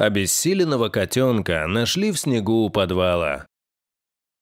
Обессиленного котенка нашли в снегу у подвала.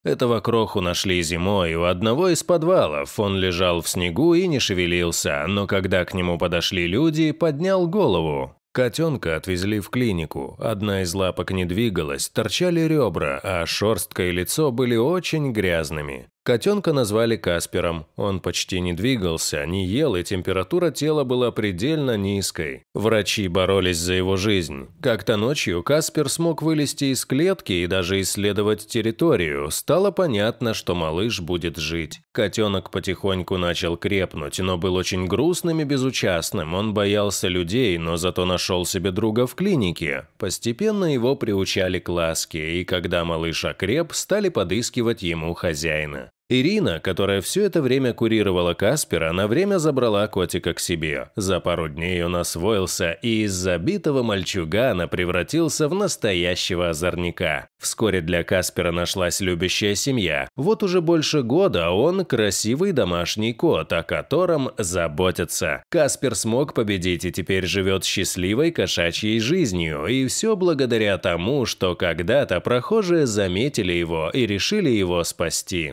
Этого кроху нашли зимой у одного из подвалов. Он лежал в снегу и не шевелился, но когда к нему подошли люди, поднял голову. Котенка отвезли в клинику. Одна из лапок не двигалась, торчали ребра, а шерстка и лицо были очень грязными. Котенка назвали Каспером. Он почти не двигался, не ел, и температура тела была предельно низкой. Врачи боролись за его жизнь. Как-то ночью Каспер смог вылезти из клетки и даже исследовать территорию. Стало понятно, что малыш будет жить. Котенок потихоньку начал крепнуть, но был очень грустным и безучастным. Он боялся людей, но зато нашел себе друга в клинике. Постепенно его приучали к ласке, и когда малыш окреп, стали подыскивать ему хозяина. Ирина, которая все это время курировала Каспера, на время забрала котика к себе. За пару дней он освоился, и из забитого мальчугана превратился в настоящего озорника. Вскоре для Каспера нашлась любящая семья. Вот уже больше года он красивый домашний кот, о котором заботятся. Каспер смог победить и теперь живет счастливой кошачьей жизнью. И все благодаря тому, что когда-то прохожие заметили его и решили его спасти.